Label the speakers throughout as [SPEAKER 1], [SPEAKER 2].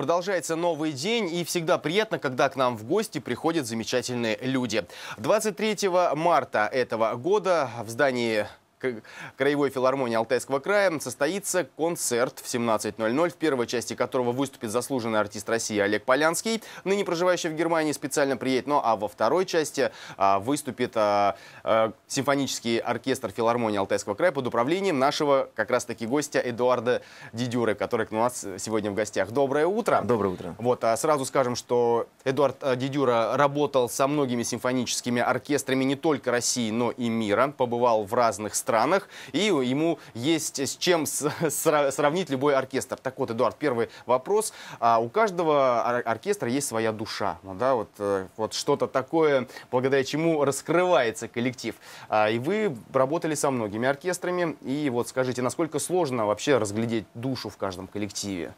[SPEAKER 1] Продолжается новый день, и всегда приятно, когда к нам в гости приходят замечательные люди. 23 марта этого года в здании краевой филармонии Алтайского края состоится концерт в 17.00, в первой части которого выступит заслуженный артист России Олег Полянский, ныне проживающий в Германии, специально приедет. Ну а во второй части а, выступит а, а, симфонический оркестр филармонии Алтайского края под управлением нашего как раз-таки гостя Эдуарда Дидюры, который у нас сегодня в гостях. Доброе утро. Доброе утро. Вот, а сразу скажем, что Эдуард Дидюра работал со многими симфоническими оркестрами не только России, но и мира, побывал в разных странах странах, и ему есть с чем сравнить любой оркестр. Так вот, Эдуард, первый вопрос. А, у каждого оркестра есть своя душа, ну, да, вот, э, вот что-то такое, благодаря чему раскрывается коллектив. А, и вы работали со многими оркестрами, и вот скажите, насколько сложно вообще разглядеть душу в каждом коллективе?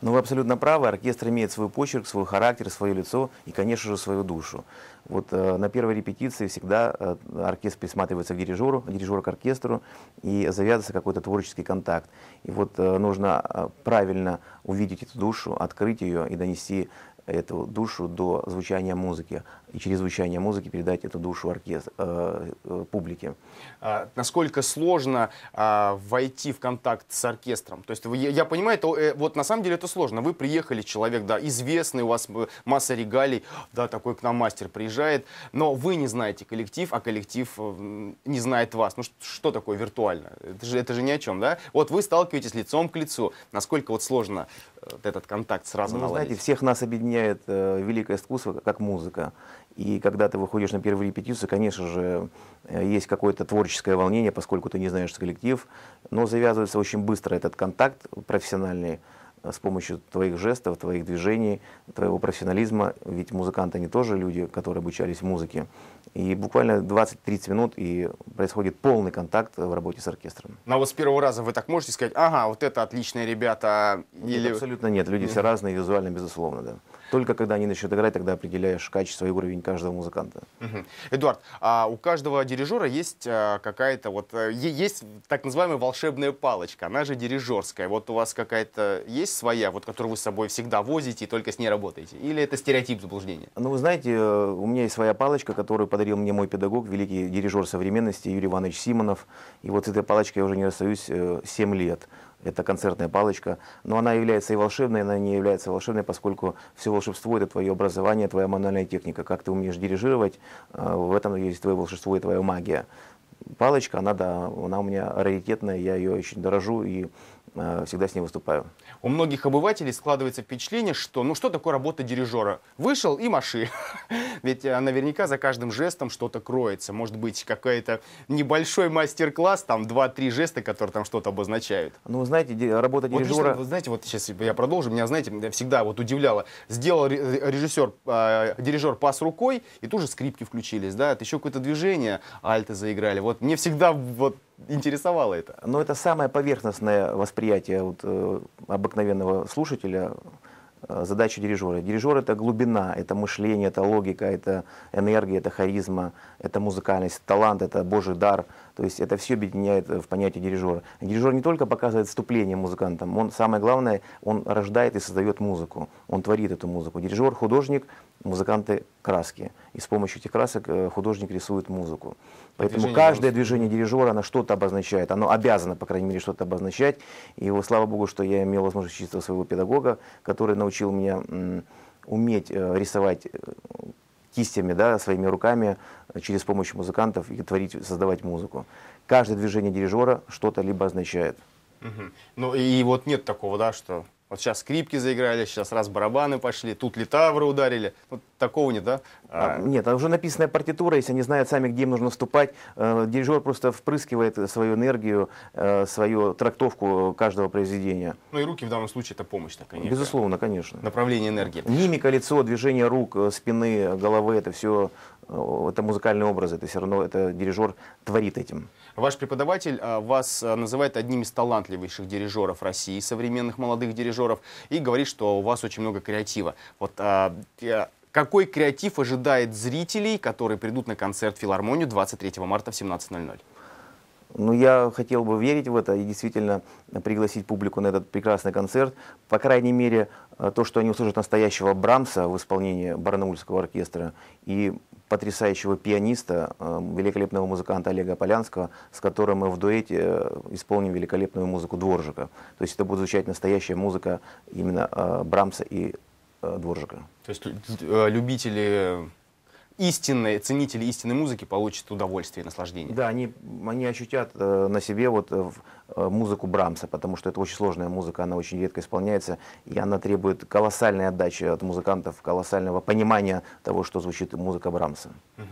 [SPEAKER 1] Но вы абсолютно правы, оркестр имеет свой почерк, свой характер,
[SPEAKER 2] свое лицо и, конечно же, свою душу. Вот э, на первой репетиции всегда э, оркестр присматривается к дирижеру, дирижер к оркестру, и завязывается какой-то творческий контакт. И вот э, нужно э, правильно увидеть эту душу, открыть ее и донести эту душу до звучания музыки и через звучание музыки передать эту душу оркестр, э, э,
[SPEAKER 1] публике. А, насколько сложно э, войти в контакт с оркестром? То есть вы, я, я понимаю, это, э, вот на самом деле это сложно. Вы приехали, человек, да, известный, у вас э, масса регалий, да, такой к нам мастер приезжает, но вы не знаете коллектив, а коллектив э, не знает вас. Ну что, что такое виртуально? Это же, это же ни о чем, да? Вот вы сталкиваетесь лицом к лицу. Насколько вот сложно э, этот контакт сразу ну, наладить? Знаете,
[SPEAKER 2] всех нас объединяет э, великое искусство, как музыка. И когда ты выходишь на первую репетицию, конечно же, э, есть какое-то творческое волнение, поскольку ты не знаешь коллектив, но завязывается очень быстро этот контакт профессиональный э, с помощью твоих жестов, твоих движений, твоего профессионализма. Ведь музыканты, они тоже люди, которые обучались музыке. И буквально 20-30 минут, и происходит полный контакт в работе с оркестром.
[SPEAKER 1] Но вот с первого раза вы так можете сказать, ага, вот это отличные ребята? Или... Нет, абсолютно нет. Люди все разные,
[SPEAKER 2] визуально, безусловно, да. Только когда они начнут играть, тогда определяешь качество и уровень каждого музыканта.
[SPEAKER 1] Угу. Эдуард, а у каждого дирижера есть э, какая-то вот, э, есть так называемая волшебная палочка, она же дирижерская. Вот у вас какая-то есть своя, вот которую вы с собой всегда возите и только с ней работаете? Или это стереотип заблуждения?
[SPEAKER 2] Ну, вы знаете, э, у меня есть своя палочка, которую подарил мне мой педагог, великий дирижер современности Юрий Иванович Симонов. И вот с этой палочкой я уже не расстаюсь 7 лет это концертная палочка. Но она является и волшебной, она не является волшебной, поскольку все волшебство – это твое образование, твоя мануальная техника. Как ты умеешь дирижировать, э, в этом есть твое волшебство и твоя магия. Палочка, она, да, она у меня раритетная, я ее очень дорожу и Э,
[SPEAKER 1] всегда с ней выступаю. У многих обывателей складывается впечатление, что ну что такое работа дирижера? Вышел и маши. Ведь э, наверняка за каждым жестом что-то кроется. Может быть, какой-то небольшой мастер-класс, там 2-3 жеста, которые там что-то обозначают. Ну, знаете, работа дирижера... Вот, знаете, вот сейчас я продолжу. Меня, знаете, всегда вот удивляло. Сделал режиссер, э, дирижер пас рукой, и тут же скрипки включились, да, еще какое-то движение, альты заиграли. Вот мне всегда вот интересовало это. Но это самое поверхностное восприятие
[SPEAKER 2] вот, э, обыкновенного слушателя Э, задачу дирижера. Дирижер — это глубина, это мышление, это логика, это энергия, это харизма, это музыкальность, талант, это божий дар. То есть это все объединяет э, в понятие дирижера. Дирижер не только показывает вступление музыкантам, он, самое главное, он рождает и создает музыку, он творит эту музыку. Дирижер — художник, музыканты — краски. И с помощью этих красок э, художник рисует музыку. Поэтому движение каждое движение дирижера, оно что-то обозначает, оно обязано, по крайней мере, что-то обозначать. И, слава богу, что я имел возможность чистого своего педагога, который научил научил меня уметь э, рисовать э, кистями, да, своими руками, э, через помощь музыкантов и творить, создавать музыку. Каждое движение дирижера что-то либо означает.
[SPEAKER 1] Угу. Ну и вот нет такого, да, что вот сейчас скрипки заиграли, сейчас раз барабаны пошли, тут литавры ударили. Вот такого нет, да? А, а... Нет, а уже написанная
[SPEAKER 2] партитура, если они знают сами, где им нужно вступать, э, дирижер просто впрыскивает свою энергию, э, свою трактовку каждого произведения.
[SPEAKER 1] Ну и руки в данном случае это помощь такая. Некая.
[SPEAKER 2] Безусловно, конечно. Направление энергии. Мимика, лицо, движение рук, э, спины, головы, это все, э, это музыкальный образ, это все равно, это дирижер творит этим.
[SPEAKER 1] Ваш преподаватель э, вас называет одним из талантливейших дирижеров России, современных молодых дирижеров, и говорит, что у вас очень много креатива. Вот а, какой креатив ожидает зрителей, которые придут на концерт в филармонию 23 марта в 17.00?
[SPEAKER 2] Ну, я хотел бы верить в это и действительно пригласить публику на этот прекрасный концерт. По крайней мере, э, то, что они услышат настоящего Брамса в исполнении Барнаульского оркестра и потрясающего пианиста, э, великолепного музыканта Олега Полянского, с которым мы в дуэте э, исполним великолепную музыку Дворжика. То есть это будет звучать настоящая музыка именно Брамса и Э, Дворжика.
[SPEAKER 1] То есть э, любители э, истинной ценители истинной музыки получат удовольствие и наслаждение.
[SPEAKER 2] Да, они, они ощутят э, на себе вот э, музыку Брамса, потому что это очень сложная музыка, она очень редко исполняется, и она требует колоссальной отдачи от музыкантов, колоссального понимания того, что звучит музыка Брамса.
[SPEAKER 1] Угу.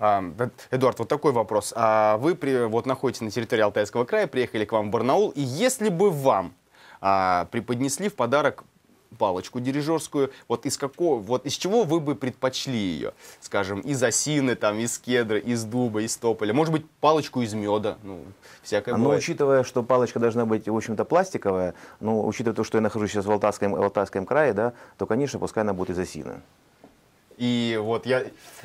[SPEAKER 1] А, Эдуард, вот такой вопрос. А вы при, вот находитесь на территории Алтайского края, приехали к вам в Барнаул, и если бы вам а, преподнесли в подарок палочку дирижерскую, вот из какого, вот из чего вы бы предпочли ее? Скажем, из осины, там, из кедра, из дуба, из тополя, может быть, палочку из меда, ну, всякое а, Но ну, бывает.
[SPEAKER 2] учитывая, что палочка должна быть, в общем-то, пластиковая, ну, учитывая то, что я нахожусь сейчас в Алтайском, в Алтайском крае, да, то, конечно, пускай она будет из осины.
[SPEAKER 1] И вот я,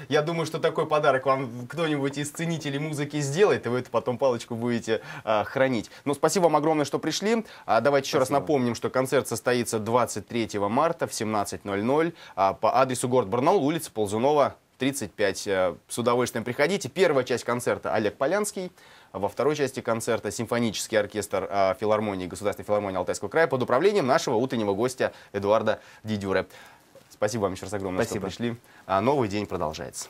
[SPEAKER 1] я думаю, что такой подарок вам кто-нибудь из ценителей музыки сделает, и вы эту потом палочку будете а, хранить. Ну, спасибо вам огромное, что пришли. А, давайте спасибо. еще раз напомним, что концерт состоится 23 марта в 17.00 а, по адресу город Барнаул, улица Ползунова, 35. Э, с удовольствием приходите. Первая часть концерта Олег Полянский. Во второй части концерта симфонический оркестр а, филармонии Государственной филармонии Алтайского края под управлением нашего утреннего гостя Эдуарда Дидюре. Спасибо вам еще раз огромное, Спасибо. что пришли. А, новый день продолжается.